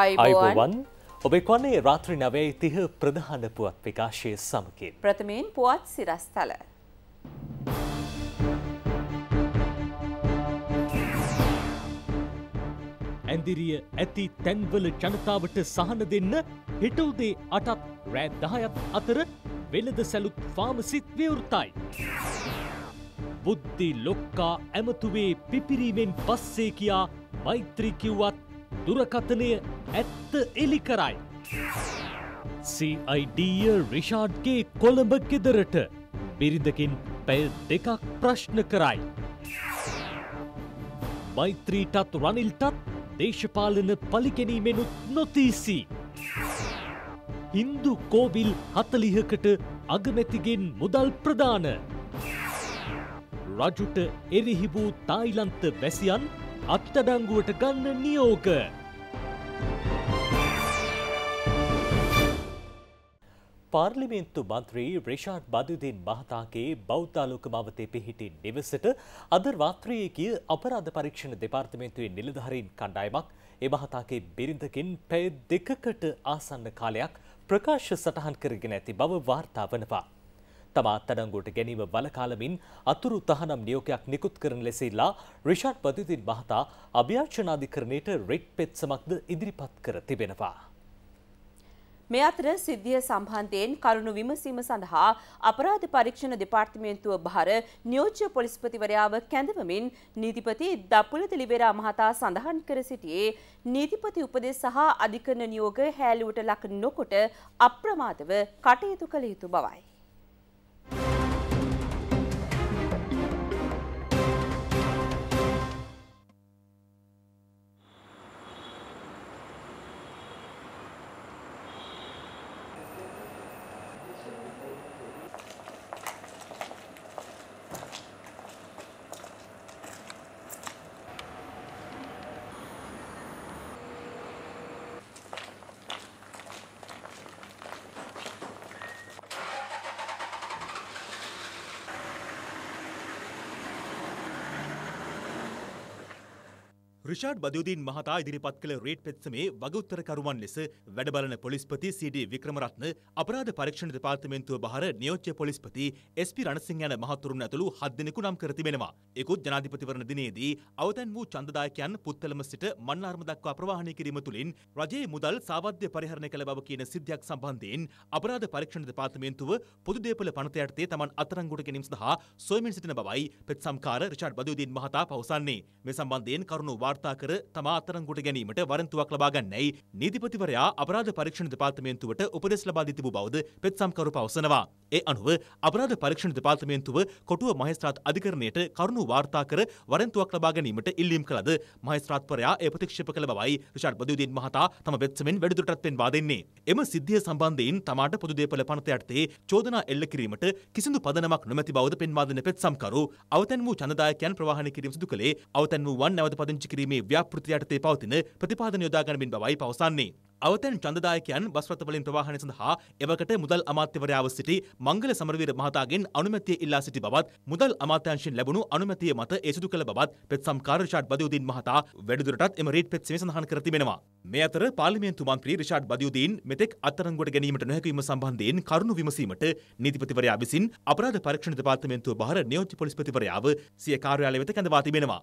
අයිබෝවන් ඔබෙක්වන්නේ රාත්‍රි නවයි තිහ ප්‍රධාන පුවත් විකාශය සමකින්. ප්‍රථමයෙන් පුවත් සිරස්ථල. ඇන්දිරිය ඇති තැන්වල ජනතාවට සහන දෙන්න හිටවදේ අටත් රෑ දහයත් අතර වෙළද සැලුත් ෆාමසිත් විවෘතයි. බුද්ධි ලොක්කා ඇමතුවේ පිපිරීමෙන් පස්සේ කියා මෛත්‍රී කිව්වත් දුරකථනය ඇත්ත එලි කරයි. CIDය රිෂාඩ්ගේ කොළඹ කෙදරට බිරිඳකින් පැල් දෙකක් ප්‍රශ්න කරයි. මෛත්‍රීටත් රනිල්ටත් දේශපාලන පලිකැනීමෙනුත් නොතිීසි. හින්දු කෝවිල් හතලිහකට අගමැතිගෙන් මුදල් ප්‍රදාන. රජුට එරෙහිබූ තායිලන්ත වැසියන් අත්අඩංගුවට ගන්න නියෝග. පාර්ලිමේන්තු මන්ත්‍රී රිෂාඩ් බදුදීන් මහතාගේ බෞද්ධාලෝක මවතේ පිහිටි නිවසට අද රාත්‍රියේ ගිය අපරාධ පරීක්ෂණ දෙපාර්තමේන්තුවේ නිලධාරීන් කණ්ඩායමක් ඒ මහතාගේ බිරිඳකින් පැය දෙකකට ආසන්න කාලයක් ප්‍රකාශ සටහන් කරගෙන ඇති බව වාර්තා වනවා. තම අත්අඩංගුවට ගැනීම වලකාලමින් අතුරු තහනම් නියෝගයක් නිකුත් කරන ලෙස ඉල්ලා රිෂාඩ් පදිතින් මහතා අභ්‍යර්ශනාධිකරණයට රෙඩ් පෙත්සමක්ද ඉදිරිපත් කර තිබෙනවා. මේ අතර සිද්ධිය සම්බන්ධයෙන් කරුණු විමසීම සඳහා අපරාධ පරීක්ෂණ දෙපාර්තමේන්තුව භාර නියෝජ්‍ය පොලිස්පතිවරයාව කැඳවමින් නීතිපති දපුලත ලිබෙරා මහතා සඳහන් කර සිටියේ නීතිපති උපදෙස් සහ අධිකරණ නියෝග හෑලුවට ලක් නොකොට අප්‍රමාදව කටයුතු කළ යුතු බවයි. you රිෂාඩ් බදයුදීන් මහතා ඉදිරිපත් කළ රේට් පෙත්සමේ වගඋත්තරකරුවන් ලෙස වැඩබලන පොලිස්පති සීඩී වික්‍රමරත්න අපරාධ පරීක්ෂණ දෙපාර්තමේන්තුව බහර නියෝජ්‍ය පොලිස්පති එස්පි රණසිංහ යන මහතුරුන් ඇතුළු හත් දෙනෙකු නම් කර තිබෙනවා. ඒකුත් ජනාධිපතිවරණ දිනේදී අවතැන් වූ ඡන්දදායකයන් පුත්තලම සිට මන්නාරම දක්වා ප්‍රවාහනය කිරීම තුළින් රජයේ මුදල් සාවද්‍ය පරිහරණය කළ බව කියන සිද්ධියක් සම්බන්ධයෙන් අපරාධ පරීක්ෂණ දෙපාර්තමේන්තුව පොදුදේපල පනත යටතේ තමන් අත්අඩංගුවට ගැනීම සඳහා සොයමින් සිටින බවයි පෙත්සම්කාර රිෂාඩ් බදයුදීන් මහතා පවසන්නේ. මේ සම්බන්ධයෙන් කරුණු වාර්තා වාර්තා කර තමා අත්තරංගුට ගැනීමට වරන්තුවක් ලබා ගන්නැයි නීතිපතිවරයා අපරාධ පරීක්ෂණ දෙපාර්තමේන්තුවට උපදෙස් ලබා දීතිබු බවද පෙත්සම්කරු පවසනවා. ඒ අනුව අපරාධ පරීක්ෂණ දෙපාර්තමේන්තුව කොටුව මහේස්ත්‍රාත් අධිකරණයට කරුණු වාර්තා කර වරන්තුවක් ලබා ගැනීමට ඉල්ලීම් කළද මහේස්ත්‍රාත්වරයා ඒ ප්‍රතික්ෂේප කළ බවයි රිෂාඩ් බදුදීන් මහතා තම වෙත්සමෙන් වැඩිදුරටත් පෙන්වා දෙන්නේ. එම සිද්ධිය සම්බන්ධයෙන් තමාට පොදු දේපළ පනත යටතේ චෝදනා එල්ල කිරීමට කිසිදු පදනමක් නොමැති බවද පෙන්වා දෙන පෙත්සම්කරු අවතැන් වූ ජනදායකයන් ප්‍රවාහණය කිරීම සිදු කළේ අවතැන් වූ වන් නැවත පදිංචි කිරීම කිරීමේ ව්‍යාපෘති යටතේ පවතින ප්‍රතිපාදන යොදාගනිමින් බවයි පවසන්නේ. අවතැන් චන්දදායකයන් බස් රථවලින් ප්‍රවාහනය සඳහා එවකට මුදල් අමාත්‍යවරයාව සිටි මංගල සමරවීර මහතාගෙන් අනුමැතිය ඉල්ලා සිටි බවත් මුදල් අමාත්‍යංශයෙන් ලැබුණු අනුමැතිය මත ඒ සිදු කළ බවත් පෙත්සම්කාර රිෂාඩ් බදියුදීන් මහතා වැඩිදුරටත් එම රීට් පෙත්සමේ සඳහන් කර තිබෙනවා. මේ අතර පාර්ලිමේන්තු මන්ත්‍රී රිෂාඩ් බදියුදීන් මෙතෙක් අත්අඩංගුවට ගැනීමට නොහැකිවීම සම්බන්ධයෙන් කරුණු විමසීමට නීතිපතිවරයා විසින් අපරාධ පරීක්ෂණ දෙපාර්තමේන්තුව බහර නියෝජ්‍ය පොලිස්පතිවරයාව සිය කාර්යාලය වෙත කැඳවා තිබෙනවා.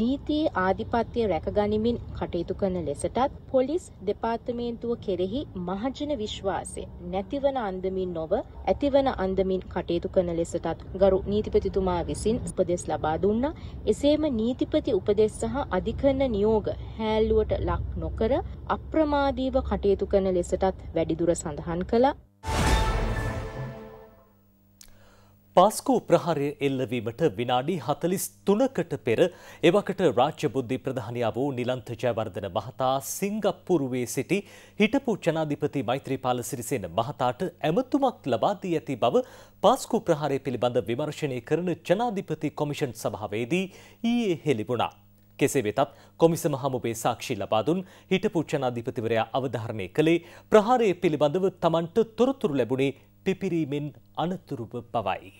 නීතියේ ආධිපත්‍ය රැකගනිමින් කටයුතු කරන ලෙසටත් පොලිස් දෙපාර්තමේන්තුව කෙරෙහි මහජන විශ්වාසය නැතිවන අන්දමින් නොව ඇතිවන අන්දමින් කටයුතු කරන ලෙසටත් ගරු නීතිපතිතුමා විසින් උපදෙස් ලබා දුන්නා. එසේම නීතිපති උපදෙස් සහ අධිකරණ නියෝග හැල්ලුවට ලක් නොකර අප්‍රමාදීව කටයුතු කරන ලෙසටත් වැඩිදුර සඳහන් කළා. පාස්කෝ ප්‍රහාරය එල්ලවීමට විනාඩි හතලිස් තුනකට පෙර එවකට රාජ්‍ය බුද්ධි ප්‍රධානයා වූ නිලන්ත ජයවර්ධන මහතා සිංගප්පුරුවේ සිටි හිටපු ජනාධිපති මෛත්‍රීපාල සිරිසේන මහතාට ඇමතුමක් ලබා දී ඇති බව පාස්කු ප්‍රහාරය පිළිබඳ විමර්ශනය කරන ජනාධිපති කොමිෂන් සභාවේදී ඊයේ හෙළිබුණා. කෙසේ වෙතත් කොමිසම හමුවේ සාක්ෂි ලබා දුන් හිටපු ජනාධිපතිවරයා අවධාරණය කළේ ප්‍රහාරය පිළිබඳව තමන්ට තොරතුරු ලැබුණේ පිපිරීමෙන් අනතුරුව පවයි.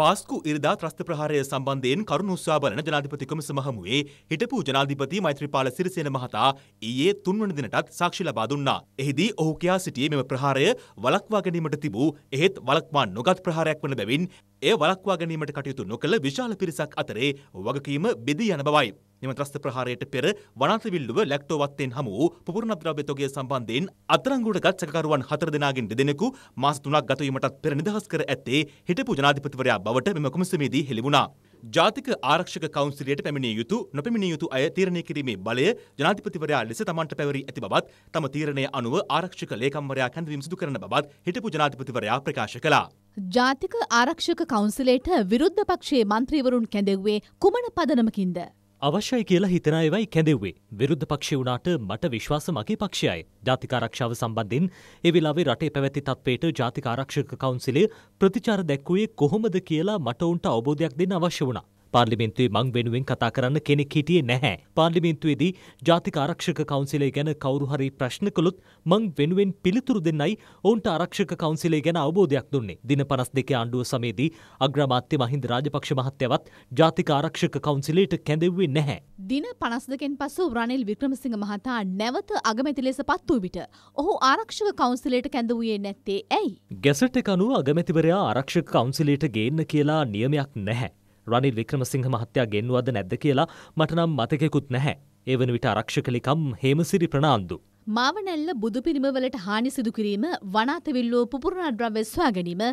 පාස්කු ඉරිදා ත්‍රස්ත ප්‍රහාරය සම්බන්ධයෙන් කරුණු උස්වා බලන ජනාධිපතිකම සමහමුවේ හිටපු ජනාධිපති මෛත්‍රීපාල සිරිසේන මහතා ඊයේ තුන්වන දිනටත් සාක්ෂි ලබා දුන්නා. එහිදී ඔහු කියා සිටියේ මෙම ප්‍රහාරය වළක්වා ගැනීමට තිබූ එහෙත් වළක්වා නොගත් ප්‍රහාරයක් වන බැවින් එය වළක්වා ගැනීමට කටයුතු නොකළ විශාල පිරිසක් අතරේ වගකීම බෙදී යන බවයි. මෙම ත්‍රස්ත ප්‍රහාරයට පෙර වනාන්තවිල්ලුව ලැක්ටෝවත්තෙන් හමු වූ පුපුරණ ද්‍රව්‍ය තොගය සම්බන්ධයෙන් අත්අඩංගුවට ගත් සැකකරුවන් හතර දෙනාගෙන් දෙදෙනෙකු මාස තුනක් ගත වීමටත් පෙර නිදහස් කර ඇත්තේ හිටපු ජනාධිපතිවරයා බවට මෙම කොමිසමේදී හෙළිවුණා. ජාතික ආරක්ෂක කවන්සිලයට පැමිණිය යුතු නොපැමිණිය යුතු අය තීරණය කිරීමේ බලය ජනාධිපතිවරයා ලෙස තමන්ට පැවරී ඇති බවත් තම තීරණය අනුව ආරක්ෂක ලේකම්වරයා කැඳවීම සිදු කරන බවත් හිටපු ජනාධිපතිවරයා ප්‍රකාශ කළා. ජාතික ආරක්ෂක කවුන්සිලේට විරුද්ධ පක්ෂයේ මන්ත්‍රීවරුන් කැඳෙව්වේ කුමන පදනමකින්ද. අවශ්‍යයි කියලා හිතන ඒවයි කැඳෙව්වේ විරුද්ධ පක්ෂ වුණාට මට විශ්වාස මගේ පක්ෂයයි ජාතිකාරක්ෂාව සම්බන්ධයෙන් ඒ වෙලාවේ රටේ පැවැති තත්වයට ජාතිකාරක්ෂක කවුන්සිලය ප්‍රතිචාර දැක්වුවේ කොහොමද කියලා මට උන්ට අවබෝධයක් දෙන්න අවශ්‍ය වුණා පාර්ලිමේන්තුවේ මං වෙනුවෙන් කතා කරන්න කෙනෙක් හිටියේ නැහැ. පාර්ලිමේන්තුවේදී ජාතික ආරක්ෂක කවුන්සිලය ගැන කවුරු හරි ප්‍රශ්න කළොත් මං වෙනුවෙන් පිළිතුරු දෙන්නයි ඔවුන්ට ආරක්ෂක කවුන්සිලය ගැන අවබෝධයක් දුන්නේ. දින 52 ආණ්ඩුව සමයේදී අග්‍රාමාත්‍ය මහින්ද රාජපක්ෂ මහත්තයවත් ජාතික ආරක්ෂක කවුන්සිලයට කැඳෙව්වේ නැහැ. දින 52කින් පසු රනිල් වික්‍රමසිංහ මහතා නැවත අගමැති ලෙස පත් වූ විට ඔහු ආරක්ෂක කවුන්සිලයට කැඳවුවේ නැත්තේ ඇයි? ගැසට් එක අනුව අගමැතිවරයා ආරක්ෂක කවුන්සිලයට ගේන්න කියලා නියමයක් නැහැ. රනිල් වික්‍රමසිංහ මහත්තයා ගෙන්වුවද නැද්ද කියලා මට නම් මතකෙකුත් නැහැ. ඒ වන විට ආරක්ෂක ලිකම් හේමසිරි ප්‍රනාන්දු මාවනැල්ල බුදු පිළිමවලට හානි සිදුකිරීම වනාතවිල්ලෝ පුපුරණ ද්‍රව්‍ය ස්වා ගැනීම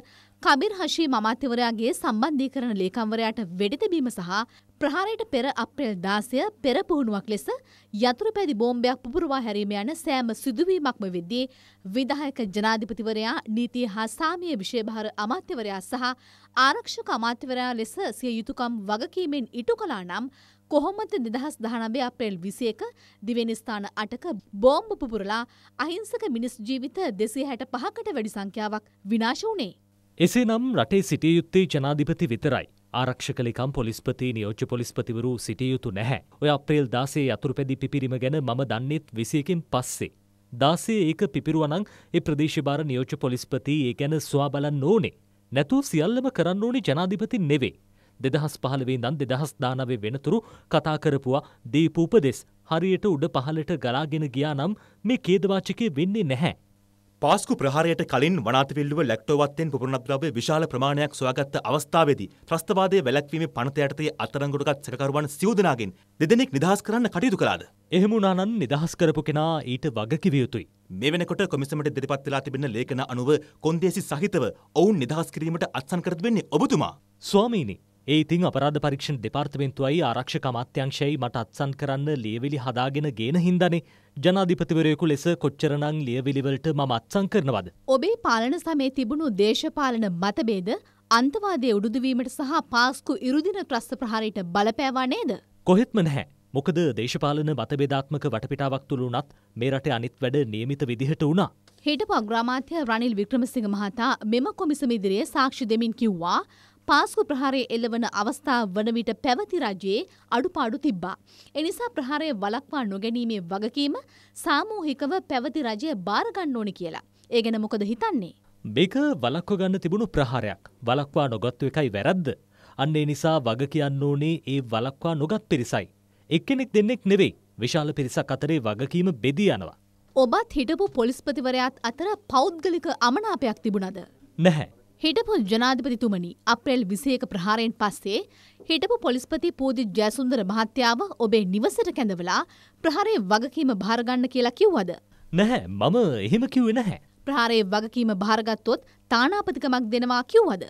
කබිර් හශී මමාත්‍යවරයාගේ සම්බන්ධීකරණ ලේකම්වරයාට වෙඩිතබීම සහ ප්‍රහාරයට පෙර අප්‍රේල් දාසය පෙර පුහුණුවක් ලෙස යතුරු පැදි බෝම්බයක් පුපුරවා හැරීම යන සෑම සිදුවීමක්ම වෙද්දී විදායක ජනාධිපතිවරයා නීති හා සාමය විශේභාර අමාත්‍යවරයා සහ ආරක්ෂක අමාත්‍යවරයා ලෙස සිය යුතුකම් වගකීමෙන් ඉටු කලා නම් කොහොමද දෙදහස් දහනබේ අප්‍රේල් විසියක දිවෙනස්ථාන අටක බෝම්බ පුපුරලා අහිංසක මිනිස් ජීවිත දෙසේ හැට පහකට වැඩි සංඛ්‍යාවක් විනාශ වුණේ. එසේ නම් රටේ සිටිය යුත්තේ ජනාධිපති විතරයි. ආරක්ෂකලිකම් පොලිස්පති නියෝච්ච පොලිස්පතිවරු සිටිය යුතු නැහැ. ඔය අප්‍රේල් දාසේ අතුරුපැදි පිපිරීම ගැන මම දන්නෙත් විසියකින් පස්සේ. දාසේ ඒක පිපිරුවනං ඒ ප්‍රදේශභාර නියෝච්ච පොලිස්පති ඒ ගැන ස්වා බලන්න ඕනේ. නැතු සියල්ලම කරන්න ඕනි ජනාධිපති නෙවේ. දෙදහස් පහළවේ දන් දෙදහස් දානවේ වෙනතුරු කතා කරපුවා දීපූපදෙස් හරියට උඩ පහලට ගලාගෙන ගියා නම් මේ කේදවාචකය වෙන්නේ නැහැ. පාස්කු ප්‍රහාරයට කලින් වනාතිවිල්ලුව ලැක්ටෝවත්තෙන් පුරණද්‍රව්‍ය විශාල ප්‍රමාණයක් සොයාගත්ත අවස්ථාවේදී ත්‍රස්තවාදයේ වැළැක්වීමේ පනත යටතේ අත්අඩංගුවට සැකකරුවන් සිව් දෙනාගෙන් දෙදෙනෙක් නිදහස් කරන්න කටයුතු කළාද? එහෙම වුණානම් නිදහස් කරපු කෙනා ඊට වගකිව යුතුයි. මේ වෙනකොට කොමිසමට ඉදිරිපත් වෙලා තිබෙන ලේඛන අනුව කොන්දේසි සහිතව ඔවුන් නිදහස් කිරීමට අත්සන් කරත් වෙන්නේ ඔබතුමා. ස්වාමීනි, ඒ ඉතින් අපරාධ පරීක්ෂණ දෙපාර්තමේන්තුවයි ආරක්ෂක අමාත්‍යංශයයි මට අත්සන් කරන්න ලියවිලි හදාගෙන ගේන හින්දනේ ජනාධිපතිවරයෙකු ලෙස කොච්චරනම් ලියවිලිවලට මම අත්සන් කරනවද. ඔබේ පාලන සමේ තිබුණු දේශපාලන මතබේද අන්තවාදය උඩුදුවීමට සහ පාස්කු ඉරුදින ත්‍රස්ත ප්‍රහාරයට බලපෑවා නේද. කොහෙත්ම නැහැ. මොකද දේශපාලන මතබේධාත්මක වටපිටාවක් තුළුනත් මේ රට අනිත් වැඩ නියමිත විදිහට වුණා. හිටපු අග්‍රාමාත්‍ය රනිල් වික්‍රමසිංහ මහතා මෙම කොමිසම ඉදිරියේ සාක්ෂි දෙමින් කිව්වා පාස්කු ප්‍රහාරය එල්ලවන අවස්ථාව වන විට පැවති රජයේ අඩුපාඩු තිබ්බා. එනිසා ප්‍රහාරය වලක්වා නොගැනීමේ වගකීම සාමූහිකව පැවති රජය බාරගන්න ඕනි කියලා. ඒ ගැන මොකද හිතන්නේ? මේක වලක්ව ගන්න තිබුණු ප්‍රහාරයක්. වලක්වා නොගත්තු එකයි වැරද්ද. අන්න ඒ නිසා වග කියන්න ඕනේ ඒ වලක්වා නොගත් පිරිසයි. එක්කෙනෙක් දෙන්නෙක් නෙවෙයි. විශාල පිරිසක් අතරේ වගකීම බෙදී යනවා. ඔබත් හිටපු පොලිස්පතිවරයාත් අතර පෞද්ගලික අමනාපයක් තිබුණද. නැහැ. හිටපු ජනාධිපතිතුමනි අප්‍රේල් විසයක ප්‍රහාරයෙන් පස්සේ හිටපු පොලිස්පති පූදි ජයසුන්දර මහත්‍යාව ඔබේ නිවසට කැඳවලා ප්‍රහාරය වගකීම භාරගන්න කියලා කිව්වද. නැහැ මම එහෙම කිව්වෙ නැහැ. ප්‍රහාරය වගකීම භාරගත්තොත් තානාපතිකමක් දෙනවා කිව්වද.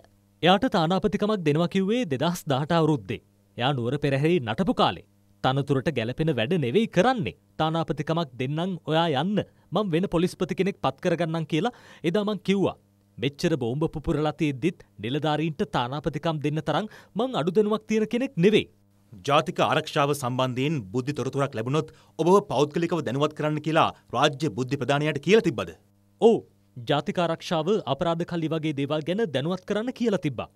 එයාට තානාපතිකමක් දෙනවා කිව්වේ දෙදස් දාටවරුද්දේ. යා නුවර පෙරහැරි නටපු කාලේ. තනතුරට ගැලපෙන වැඩ නෙවෙයි කරන්නේ. තානාපතිකමක් දෙන්නම් ඔයා යන්න මං වෙන පොලිස්පති කෙනෙක් පත්කරගන්නම් කියලා එදාමං කිව්වා. මෙච්චර බෝම්බ පුපුරලා තියෙද්දිත් නිලධාරීන්ට තානාපතිකම් දෙන්න තරම් මං අඩුදනුවක් තියෙන කෙනෙක් නෙවෙයි. ජාතික ආරක්ෂාව සම්බන්ධයෙන් බුද්ධි තොරතුරක් ලැබුණොත් ඔබව පෞද්ගලිකව දැනුවත් කරන්න කියලා රාජ්‍ය බුද්ධි ප්‍රධානයට කියලා තිබ්බද? ඔව්. ජාතික ආරක්ෂාව අපරාධකල්ලි වගේ දේවල් ගැන දැනුවත් කරන්න කියලා තිබ්බා.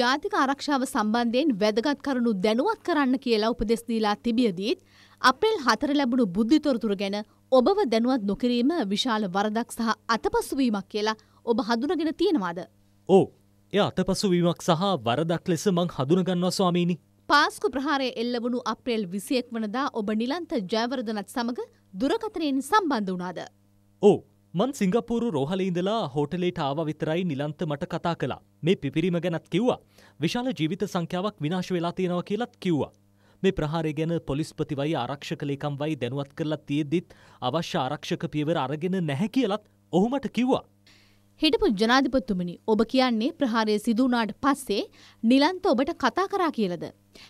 ජාතික ආරක්ෂාව සම්බන්ධයෙන් වැදගත් කරුණු දැනුවත් කරන්න කියලා උපදෙස් දීලා තිබියදීත් අප්‍රේල් 4 ලැබුණු බුද්ධි තොරතුරු ගැන ඔබව දැනුවත් නොකිරීම විශාල වරදක් සහ අතපසුවීමක් කියලා ඔබ හඳුනගෙන තියෙනවාද. ඕ එය අතපසු වීමක් සහ වරදක් ලෙස මං හඳුනගන්නවා ස්වාමීනි. පාස්කු ප්‍රහාරය එල්ලවුණු අප්‍රේල් විසියෙක් වනදා ඔබ නිලන්ත ජයවරදනත් සමඟ දුරකතනයෙන් සම්බන්ධ වුණාද. ඕ මන් සිංගපූරු රෝහලඉඳලා හෝටලේට ආව විතරයි නිලන්ත මට කතා කලා මේ පිපිරිම ගැනත් කිව්වා විශාල ජීවිත සංඛ්‍යාවක් විනාශ වෙලා තියෙනවා කියලත් කිව්වා. මේ ප්‍රහාරය ගැන පොලිස්පතිවයි ආරක්ෂක ලේකම් වයි දැනුවත් කරලා තියෙද්දිත් අවශ්‍ය ආරක්ෂක පියවර අරගෙන නැහැ කියලත් ඔහුමට කිව්වා. හිටපු ජනාධිපතුමනි ඔබ කියන්නේ ප්‍රහාරය සිදුවනාට පස්සේ නිලන්ත ඔබට කතා කරා කියලද.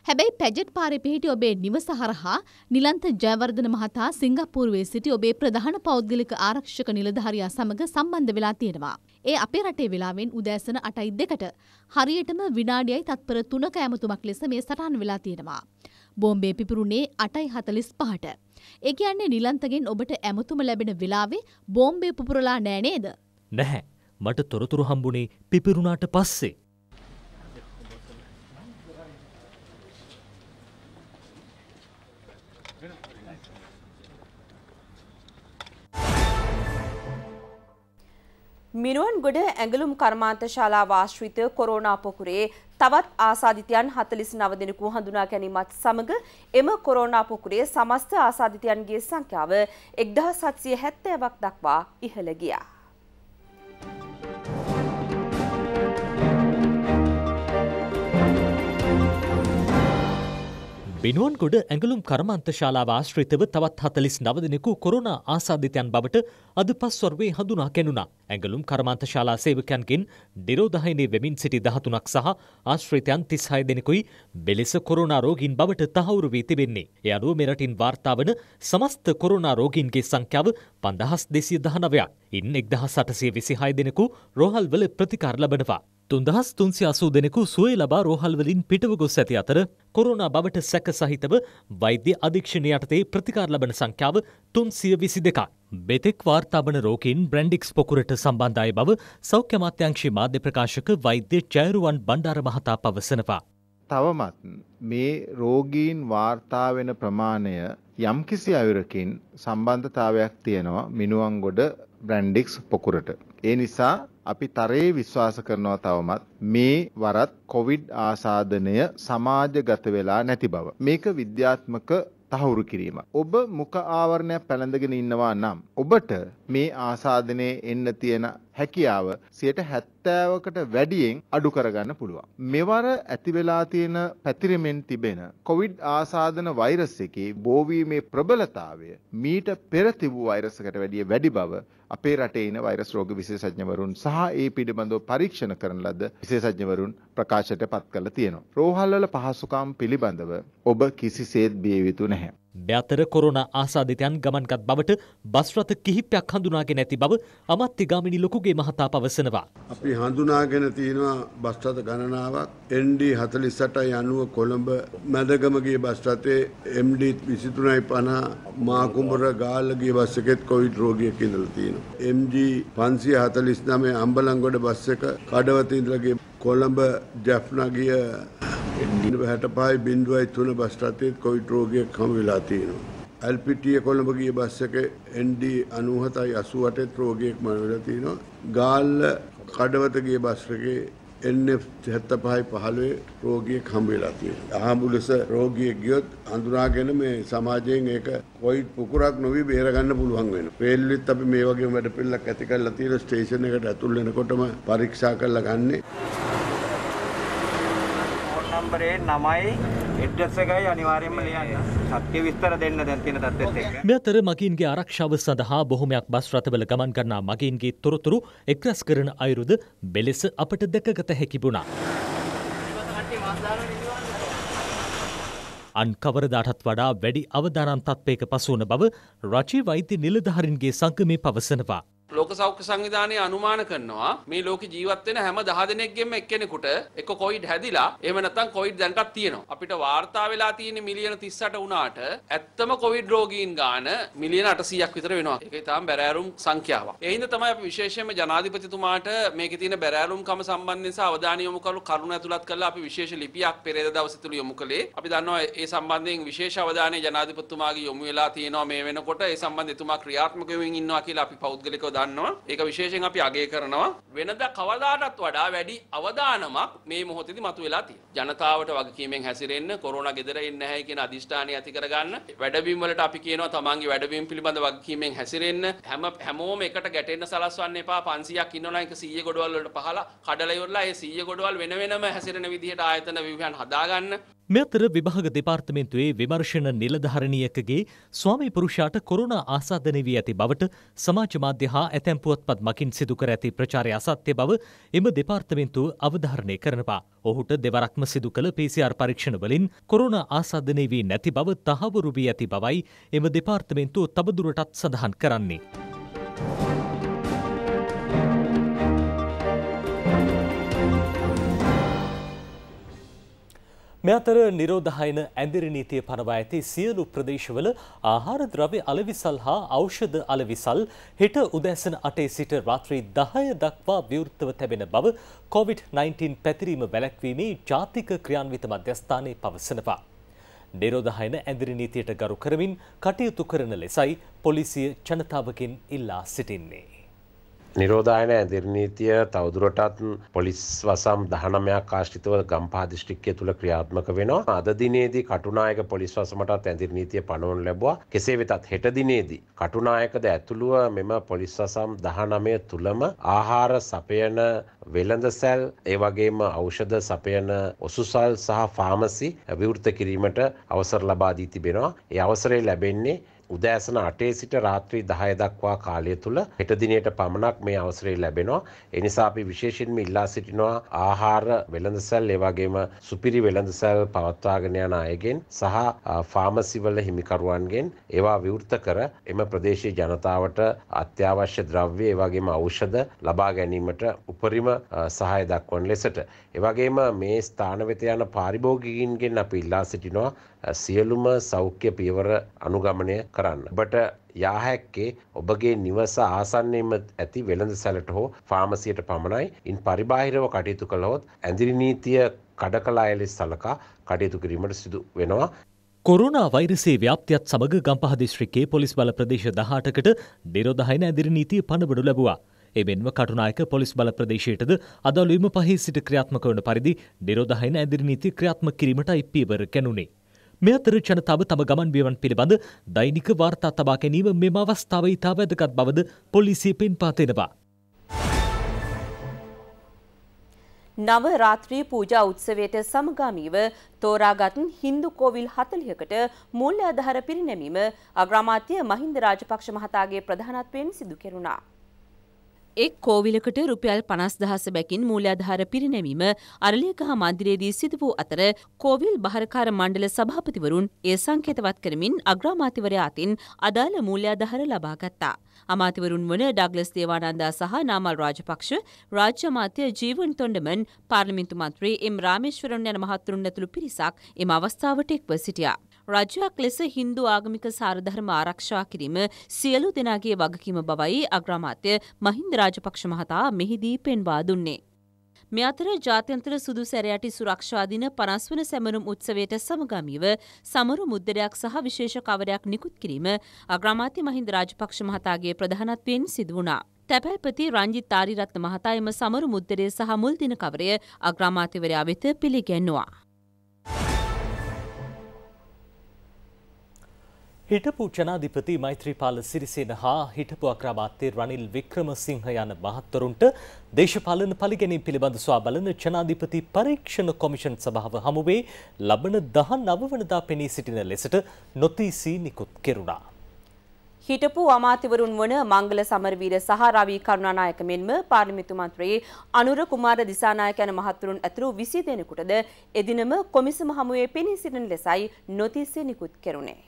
හැබැයි පැජට් පාරි පිහිටි ඔබේ නිවස හරහා නිලන්ත ජයවර්ධන මහතා සිංගප්පූර්වේ සිටි ඔබේ ප්‍රධාන පෞද්ගලික ආරක්ෂක නිලධහරයා සමඟ සම්බන්ධ වෙලා තියෙනවා. ඒ අපේ රටේ වෙලාවෙන් උදෑසන අටයි දෙකට හරියටම විනාඩියයි තත්පර තුනක ඇමතුමක් ලෙස මේ සටහන් වෙලා තියෙනවා. බෝම්බේ පිපිරුණේ අටයි හතලිස් පහට. ඒ කියන්නේ නිලන්තගෙන් ඔබට ඇමතුම ලැබෙන වෙලාවේ බෝම්බේ පුපුරලා නෑනේද. නැහැ මට තොරතුරු හම්බුනේ පිපිරුණාට පස්සේ. මිනුවන් ගොඩ ඇඟලුම් කර්මාන්ත ශාලා වාශ්‍රිත කොරෝනා පොකුරේ තවත් ආසාධිතයන් හතලිස් නවදෙනකු හඳුනා ගැනීමත් සමඟ එම කොරෝනා පොකුරේ සමස්ත ආසාධිතයන්ගේ සංඛ්‍යාව එක්දහ සත්සිය හැත්තෑවක් දක්වා ඉහළ ගියා. බිනුවන්ගොඩ ඇඟලුම් කර්මාන්ත ශාලාව ආශ්‍රිතව තවත් හතලිස් නවදනෙකු කොරුණ ආසාධිතයන් බවට අද පස්වර්වේ හඳුනා කැනුණා. ඇඟලුම් කර්මාන්ත ශාලා සේවකයන්ගෙන් නිරෝධහයිනේ වෙමින් සිටි දහතුනක් සහ ආශ්‍රිතයන් තිස් හය දෙනෙකුයි බෙලෙස කොරුණා රෝගීන් බවට තහවුරු වී තිබෙන්නේ. එ අනුව මෙරටින් වාර්තාවන සමස්ත කොරුණා රෝගීන්ගේ සංඛ්‍යාව පන්දහස් දෙසිය දහනවයක්. ඉන් එක්දහ සටසය විසිහය දෙනෙකු රෝහල්වල ප්‍රතිකාර ලබනවා. තුන්දහස් තුන්සි අසූ දෙනෙකු සුවය ලබා රෝහල්වලින් පිටව ගොස් ඇති අතර කොරුණා බවට සැක සහිතව වෛද්‍ය අධීක්ෂණ යටතේ ප්‍රතිකාර ලබන සංඛ්‍යාව තුන්සිය විසි දෙකක්. බෙතෙක් වාර්තාබන රෝකින් බ්‍රන්ඩික්ස් පොකුරට සම්බන්ධය බව සෞඛ්‍ය මාත්‍යංශී මාධ්‍ය ප්‍රකාශක වෛද්‍ය චෛරුවන් බණ්ඩාර මහතා පවසනවා. තවමත් මේ රෝගීන් වාර්තා වෙන ප්‍රමාණය යම්කිසි අයුරකින් සම්බන්ධතාවයක් තියෙනවා මිනුවන්ගොඩ බ්‍රැන්ඩික්ස් පොකුරට. ඒ නිසා අපි තරේ විශ්වාස කරනවා තවමත් මේ වරත් කොවිඩ් ආසාදනය සමාජගත වෙලා නැති බව. මේක විද්‍යාත්මක තහවුරු කිරීම. ඔබ මුඛ ආවරණයක් පැළඳගෙන ඉන්නවා නම් ඔබට මේ ආසාදනයේ එන්න තියෙන හැකියාව 70%කට වැඩියෙන් අඩු කරගන්න පුළුවන්. මෙවර ඇති වෙලා තියෙන පැතිරෙමින් තිබෙන කොවිඩ් ආසාදන වෛරස් එකේ බෝවීමේ ප්‍රබලතාවය මීට පෙර තිබූ වෛරසකට වැඩිය වැඩි බව අපේ රටේ ඉන වෛරස් රෝග විශේෂඥවරුන් සහ ඒ පිළිබඳව පරීක්ෂණ කරන ලද විශේෂඥවරුන් ප්‍රකාශයට පත් කරලා තියෙනවා. රෝහල්වල පහසුකම් පිළිබඳව ඔබ කිසිසේත් බිය යුතු නැහැ. මෙතර කොරෝන ආසාධිතයන් ගමන්ගත් බවට බස් රථ කිහිපයක් හඳුනාගෙන ඇති බව අමාත්‍ය ගාමිණි ලොකුගේ මහතා පවසනවා. අපි හඳුනාගෙන තියෙනවා බස් රථ ගණනාවක් ND 48යි 90 කොළඹ මැදගම ගිය බස් රථේ MD 2350 මාකුඹර ගාල්ල ගිය බස් එකෙත් කොවිඩ් රෝගියෙක් ඉඳලා තියෙනවා. MG 549 අම්බලන්ගොඩ බස් එක කඩවත ඉඳලා ගිය කොළඹ ජැෆ්නා ගිය හැට පයි බින්දුවයි තුන බස්ටතයත් කොයිට රෝගයක් හම වෙලාතියනවා. ඇල්පිටිය කොළඹගේ බස්සක එන්ඩ අනුහතයි අසුවටත් රෝගයෙක් මනවෙලතිනවා. ගාල්ල කඩවතගේ බස්රගේ එන්න හැත්ත පහයි පහළුවේ රෝගියෙක් හම්බවෙලාතිය. අහාමුලෙස රෝගියෙක් ගියොත් අඳුනාගෙන මේ සමාජයෙන් ඒක කොයිට් පුකුරක් නොවී බේරගන්න පුළුවන් වෙන. පෙල්ලිත් අපි මේ වගේ වැඩ පිල්ලක් ඇති කල්ලා තියෙන ස්ටේෂන එකට ඇතුල් වෙනකොටම පරීක්ෂා කරලා ගන්නේ. නම්බරේ නමයි එඩ්ඩස් එකයි අනිවාර්යෙන්ම ලියන්න. සත්‍ය විස්තර දෙන්න දැන් තියෙන තත්ත්වෙත් එක්ක. මෙතර මගීන්ගේ ආරක්ෂාව සඳහා බොහොමයක් බස් රථවල ගමන් කරනා මගීන්ගේ තොරතුරු එක්රස් කරන අයුරුද මෙලෙස අපට දැකගත හැකි වුණා. අන් කවරදාටත් වඩා වැඩි අවධානන් තත්වයක පසුවන බව රජී වෛති නිලධහරින්ගේ සංගමේ පවසනවා. ලෝක සෞඛ්‍ය සංවිධානය අනුමාන කරනවා මේ ලෝක ජීවත් වෙන හැම 10 දෙනෙක්ගෙම එක්කෙනෙකුට එක කොවිඩ් හැදිලා එහෙම නැත්නම් කොවිඩ් දැනටත් තියෙනවා අපිට වාර්තා වෙලා තියෙන මිලියන 38 වුණාට ඇත්තම කොවිඩ් රෝගීන් ගාන මිලියන 800ක් විතර වෙනවා ඒක ඉතාම බැරෑරුම් සංඛ්‍යාවක් ඒ හින්දා තමයි අපි විශේෂයෙන්ම ජනාධිපතිතුමාට මේකේ තියෙන බැරෑරුම්කම සම්බන්ධයෙන් සහ අවධානය යොමු කරලා කරුණ ඇතුළත් කරලා අපි විශේෂ ලිපියක් පෙරේද දවස තුළ යොමු කළේ. අපි දන්නවා ඒ සම්බන්ධයෙන් විශේෂ අවධානය ජනාධිපතිතුමාගේ යොමු වෙලා තියෙනවා මේ වෙනකොට ඒ සම්බන්ධ එතුමා ක්‍රියාත්මක වෙමින් ඉන්නවා කියලා අපි පෞද්ගලිකව දන්නවා ඒක විශේෂයෙන් අපි අගය කරනවා වෙනද කවදාටත් වඩා වැඩි අවදානමක් මේ මොහොතේදී මතුවලා තියෙනවා ජනතාවට වගකීමෙන් හැසිරෙන්න කොරෝනා ගෙදර එන්නේ නැහැ කියන අදිෂ්ඨානය ඇති කරගන්න වැඩබිම් වලට අපි කියනවා තමන්ගේ වැඩබිම් පිළිබඳ වගකීමෙන් හැසිරෙන්න හැම හැමෝම එකට ගැටෙන්න සලස්වන්න එපා 500ක් ඉන්නවනම් ඒක 100 ගොඩවල් වලට පහලා කඩලා ඉවරලා ඒ 100 ගොඩවල් වෙන වෙනම හැසිරෙන විදිහට ආයතන ව්‍යුහයන් හදාගන්න මෙතර විභාග දෙපාර්තමේන්තුවේ විමර්ශන නිලධාරණියකගේ ස්වාමි පුරුෂයාට කොරුණ ආසාධන වී ඇති බවට සමාජ මාධ්‍ය හා ඇතැම් පුවත්පත් මකින් සිදු කර ඇති ප්‍රචාරය අසත්‍ය බව එම දෙපාර්තමේන්තුව අවධාරණය කරනවා. ඔහුට දෙවරක්ම සිදු කළ PCR පරීක්ෂණ වලින් කොරුණ ආසාධනය වී නැති බව තහවුරු වී ඇති බවයි එම දෙපාර්තමේන්තුව තවදුරටත් සඳහන් කරන්නේ. මේ අතර නිරෝධායන ඇඳිරි නීතිය පනවා ඇති සියලු ප්‍රදේශවල ආහාර ද්‍රව්‍ය අලෙවිසල් හා ඖෂධ අලෙවිසල් හෙට උදෑසන 8 සිට රාත්‍රී 10 දක්වා විවෘතව තැබෙන බව COVID-19 පැතිරීම වැළැක්වීමේ ජාතික ක්‍රියාන්විත මධ්‍යස්ථානයේ පවසනවා. නිරෝධායන ඇඳිරි නීතියට ගරු කරමින් කටයුතු කරන ලෙසයි පොලිසිය ජනතාවකින් ඉල්ලා සිටින්නේ. නිරෝධායන ඇදිරනීතිය තවදුරටත් පොලිස් වසම් දහනමයක් ආශ්ිතව ගම්පා දිෂ්ටික්කය තුළ ක්‍රියාත්මක වෙනවා අද දිනේදී කටුනායක පොලිස් වසමටත් ඇදිරනීතිය පනවන් ලැබවා කෙසේ වෙතත් හෙට දිනේදී කටුනායකද ඇතුළුව මෙම පොලිස් වසම් දහනමය තුළම ආහාර සපයන වෙළඳ සැල් ඒවගේම අෞෂධ සපයන ඔසුසල් සහ ෆාමසි ඇවිවෘත කිරීමට අවසර ලබාදී තිබෙනවා ඒ අවසරේ ලැබෙන්නේ උදෑසන අටේ සිට රාත්‍රී දහය දක්වා කාලය තුළ හෙටදිනයට පමණක් මේ අවසරේ ලැබෙනවා. එනිසා අපි විශේෂෙන්ම ඉල්ලා සිටිනවා ආහාර වෙළඳසැල් ඒවගේම සුපිරි වෙළඳසැල් පවත්වාගෙන යන අයගෙන් සහ ෆාමසිවල හිමිකරුවන්ගෙන් ඒවා විවෘත කර එම ප්‍රදේශයේ ජනතාවට අත්‍යවශ්‍ය ද්‍රව්‍ය ඒවගේම ඖෂධ ලබා ගැනීමට උපරිම සහය දක්වන ලෙසට. එවගේම මේ ස්ථාන වෙත යන පාරිභෝගිකින්ගෙන් අපි ඉල්ලා සිටිනවා සියලුම සෞඛ්‍ය පියවර අනුගමනය කරන්න. බට යාහැක්කේ ඔබගේ නිවස ආසන්නයම ඇති වෙළඳ සැලට හෝ ෆාමසියට පමණයි ඉන් පරිබාහිරව කටයුතු කළොත් ඇඳිරි නීතිය කඩ කලා එලෙස් සලකා කටයුතු කිරීමට සිදු වෙනවා. කොරුණා වෛරසේ ව්‍යාප්තියත් සමඟ ගම්පහ දිශ්‍රිකේ පොලිස් බල ප්‍රදේශ දහටකට නිරෝධහයින ඇදිරි නීතිය පණබඩු ලැබවා. එමෙන්ම කටුනායක පොලිස් බල ප්‍රදේශයටද අදලුවම පහහි සිට ක්‍රියාත්මක වන පරිදි නිරෝධහයින ඇදිරි නීති ක්‍රියාත්ම කිරීමට අයිපීවර කැනුණේ. මේ අතර ජනතාව තම ගමන් බිමන් පිළිබඳ දෛනික වාර්තා තබා ගැනීම මෙම අවස්ථාව ඉතා වැදගත් බවද පොලිසිය පෙන්වා දෙනවා. නව රාත්‍රී පූජා උත්සවයට සමගාමීව තෝරාගත් හින්දු කෝවිල් 40කට මූල්‍ය ආධාර පිරිනැමීම අග්‍රාමාත්‍ය මහින්ද රාජපක්ෂ මහතාගේ ප්‍රධානත්වයෙන් සිදු කෙරුණා. එක් කෝවිලකට රුපියල් පනස් දහස බැකින් මූලාධාර පිරිනැවීම අරලියකහ මන්දිරයේදී සිදු වූ අතර කෝවිල් බහරකාර මණ්ඩල සභාපතිවරුන් ඒ සංකේතවත් කරමින් අග්‍රාමාතිවරයා අතින් අදාළ මූලාධාර ලබා ගත්තා. අමාතිවරුන් වන ඩග්ලස් දේවානන්දා සහ නාමල් රාජපක්ෂ රාජ්‍ය අමාත්‍ය ජීවන් තොණ්ඩමන් පාර්ලිමේන්තු මන්ත්‍රී එම් රාමේශ්වරන් යන මහත්තුරුන් ඇතුළු පිරිසක් එම අවස්ථාවට එක්ව සිටියා. රජයක් ලෙස හින්දු ආගමික සාරධර්ම ආරක්ෂා කිරීම සියලු දෙනාගේ වගකීම බවයි අග්‍රාමාත්‍ය මහින්ද රාජපක්ෂ මහතා මෙහිදී පෙන්වා දුන්නේ. මෙ අතර ජාත්‍යන්තර සුදු සැරයටි සුරක්ෂා දින 50 වන සැමරුම් උත්සවයට සමගාමීව සමරු මුද්දරයක් සහ විශේෂ කවරයක් නිකුත් කිරීම අග්‍රාමාත්‍ය මහින්ද රාජපක්ෂ මහතාගේ ප්‍රධානත්වයෙන් සිදු වුණා. තැපැල්පති රංජිත් තාරිරත්න මහතා එම සමරු මුද්දරය සහ මුල් දින කවරය අග්‍රාමාත්‍යවරයා වෙත පිළිගැන්නවා. හිටපු ජනාධිපති මෛත්‍රීපාල සිරිසේන හා හිටපු අක්‍රාමාත්‍ය රනිල් වික්‍රමසිංහ යන මහත්වරුන්ට දේශපාලන පරිගැනීම් පිළිබඳ සොයා බලන ජනාධිපති පරීක්ෂණ කොමිෂන් සභාව හමුවේ ලබන 19 වනදා පෙනී සිටින ලෙසට නොතීසී නිකුත් කෙරුණා. හිටපු අමාත්‍යවරුන් වන මංගල සමරවීර සහ රවි කරුණානායක මෙන්ම පාර්ලිමේන්තු මන්ත්‍රී අනුර කුමාර දිසානායක යන මහත්වරුන් ඇතුළු 20 දෙනෙකුටද එදිනම කොමිසම හමුවේ පෙනී සිටින ලෙසයි නොතීසී නිකුත් කෙරුණේ.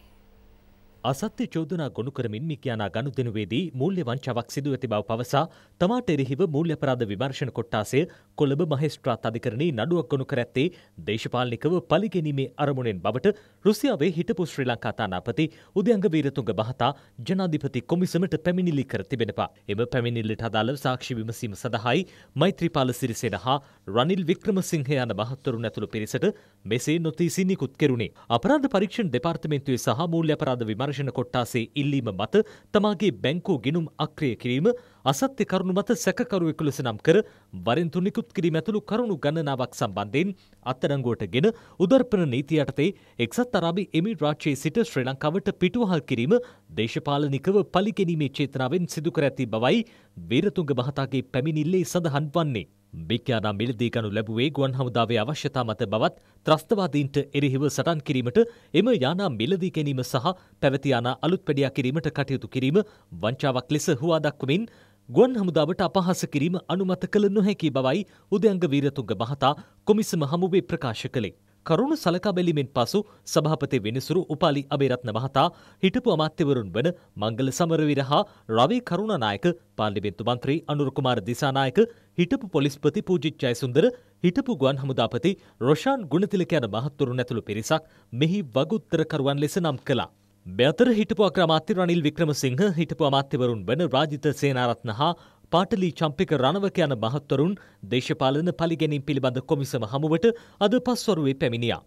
අසත්‍ය චෝදනා ගොනු කරමින් මිකියානා ගනුදෙනුවේදී මූල්‍ය වංචාවක් සිදු ඇති බව පවසා තමාට එරෙහිව මූල්‍යපරාධ විමර්ශන කොට්ටාසය කොළඹ මහේස්ත්‍රාත් අධිකරණී නඩුවක් ගොනු කර ඇත්තේ දේශපාලනිකව පලිගැනීමේ අරමුණෙන් බවට රුසියාවේ හිටපු ශ්‍රී ලංකා තානාපති උදයංග වීරතුංග මහතා ජනාධිපති කොමිසමට පැමිණිලි කර තිබෙනවා. එම පැමිණිල්ලට අදාළව සාක්ෂි විමසීම සඳහායි මෛත්‍රීපාල සිරිසේන හා රනිල් වික්‍රමසිංහ යන මහත්වරුන් ඇතුළු පිරිසට මෙසේ නොතීසි නිකුත් කෙරුණේ. අපරාධ පරීක්ෂණ දෙපාර්තමේන්තුවේ සහ මූල්‍ය අපරාධ විමර්ශන විමර්ශන කොට්ටාසේ ඉල්ලීම මත තමාගේ බැංකු ගිණුම් අක්‍රිය කිරීම අසත්‍ය කරුණු මත සැකකරුවෙකු ලෙස නම් කර වරින් තුනිකුත් කිරීම ඇතුළු කරුණු ගණනාවක් සම්බන්ධයෙන් අත්අඩංගුවටගෙන උදර්පන නීති යටතේ එක්සත් අරාබි එමිරාට්‍යයේ සිට ශ්‍රී ලංකාවට පිටුවහල් කිරීම දේශපාලනිකව පලිගැනීමේ චේතනාවෙන් සිදු කර ඇති බවයි වීරතුංග මහතාගේ පැමිණිල්ලේ සඳහන් වන්නේ. භික්‍යානම් මිලදීගනු ලැබුවේ ගුවන් හමුදාවේ අවශ්‍යතා මත බවත් ත්‍රස්තවාදීන්ට එරෙහිව සටන් කිරීමට එම යානා මිලදී ගැනීම සහ පැවතියානා අලුත් පැඩියා කිරීමට කටයුතු කිරීම වංචාවක් ලෙස හුවා දක්වමින් ගුවන් හමුදාවට අපහාස කිරීම අනුමත කළ නොහැකි බවයි උදයංග වීරතුංග මහතා කොමිසම හමුවේ ප්‍රකාශ කළේ. කරුණු සලකා බැලීමෙන් පසු සභාපති වෙනසුරු උපාලි අබේරත්න මහතා හිටපු අමාත්‍යවරුන් වන මංගල සමරවීර හා රවී කරුණානායක පාර්ලිමේන්තු මන්ත්‍රී අනුරකුමාර දිසානායක හිටපු පොලිස්පති පූජිත් ජයසුන්දර හිටපු ගුවන් හමුදාපති රොෂාන් ගුණතිලක යන මහත්තුරුන් ඇතුළු පිරිසක් මෙහි වගඋත්තරකරුවන් ලෙස නම් කළා. මෙතර හිටපු අග්‍රාමාත්‍ය රනිල් වික්‍රමසිංහ හිටපු අමාත්‍යවරුන් වන රාජිත සේනාරත්න හා පාටලී චම්පික රණවක යන මහත්වරුන් දේශපාලන පලිගැනීම් පිළිබඳ කොමිසම හමුවට අද පස්වරුවේ පැමිණියා.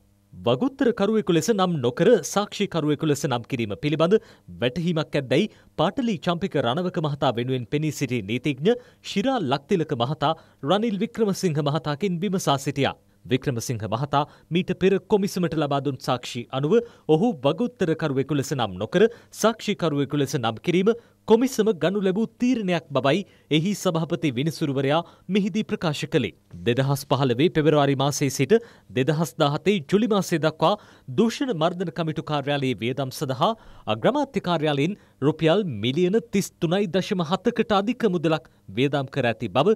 වගුත්තර කරුවෙකු ලෙස නම් නොකර සාක්ෂිකරුවෙකු ලෙස නම් කිරීම පිළිබඳ වැටහීමක් ඇද්දැයි පාටලී චම්පික රණවක මහතා වෙනුවෙන් පෙනී සිටි නීතිඥ ශිරා ලක්තිලක මහතා රනිල් වික්‍රමසිංහ මහතාකින් විමසා සිටියා. වික්‍රමසිංහ මහතා මීට පෙර කොමිසමට ලබා දුන් සාක්ෂි අනුව ඔහු වගඋත්තරකරුවෙකු ලෙස නම් නොකර සාක්ෂිකරුවෙකු ලෙස නම් කිරීම කොමිසම ගනු ලැබූ තීරණයක් බවයි එහි සභාපති විනිසුරුවරයා මෙහිදී ප්‍රකාශ කළේ. දෙදහස් පහළවේ පෙවරවාරි මාසේ සිට දෙදහස් දාහතේ ජුලි මාසේ දක්වා දූෂණ මර්ධන කමිටු කාර්යාලයේ වියදම් සඳහා අග්‍රමාත්‍ය කාර්යාලයෙන් රුපියල් මිලියන තිස් තුනයි දශම හතකට අධික මුදලක් වියදම් කර ඇති බව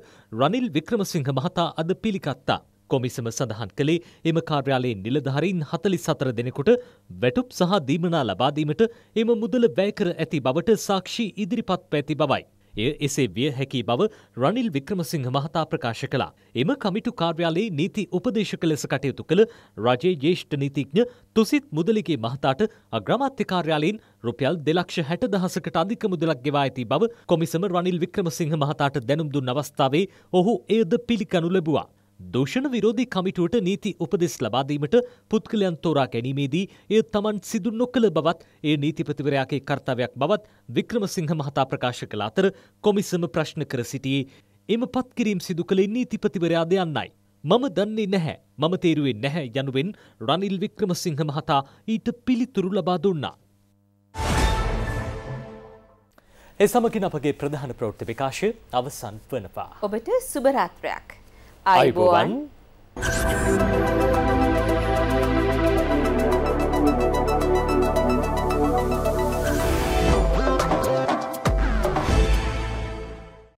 රනිල් වික්‍රමසිංහ මහතා අද පිළිගත්තා. කොමිසම සඳහන් කළේ එම කාර්යාලයේ නිලධාරීන් හතලි සතර දෙනෙකුට වැටුප් සහ දීමනා ලබාදීමට එම මුදල වැෑකර ඇති බවට සාක්ෂි ඉදිරිපත් පැති බවයි. එය එසේ විය හැකි බව රනිල් වික්‍රමසිංහ මහතා ප්‍රකාශ කළා. එම කමිටු කාර්යාලයේ නීති උපදේශක ලෙස කටයුතු කළ රජයේ ජේෂ්ඨ නීතිඥ තුසිත් මුදලිගේ මහතාට අග්‍රාමාත්‍ය කාර්යාලයෙන් රුපියල් දෙලක්ෂ හැට දහසකට අධික මුදලක් ගෙවා ඇති බව කොමිසම රනිල් වික්‍රමසිංහ මහතාට දැනුම් දුන් අවස්ථාවේ ඔහු එයද පිළිගනු ලැබුවා. දූෂණ විරෝධී කමිටුවට නීති උපදෙස් ලබාදීමට පුද්ගලයන් තෝරා ගැනීමේදී එය තමන් සිදු නොකළ බවත් ඒ නීතිපතිවරයාගේ කර්තවයක් බවත් වික්‍රමසිංහ මහතා ප්‍රකාශ කළ අතර කොමිසම ප්‍රශ්න කර සිටියේ එම පත්කිරීම් සිදු කළේ නීතිපතිවරයාද යන්නයි. මම දන්නේ නැහැ මම තේරුවේ නැහැ යනුවෙන් රනිල් වික්‍රමසිංහ මහතා ඊට පිළිතුරු ලබා දුන්නා. ඒ සමගින් අපගේ ප්‍රධාන ප්‍රවෘත්ති විකාශය අවසන් වනවා. ඔබට සුබරාත්‍රයක්. අයිබෝවන්. Thank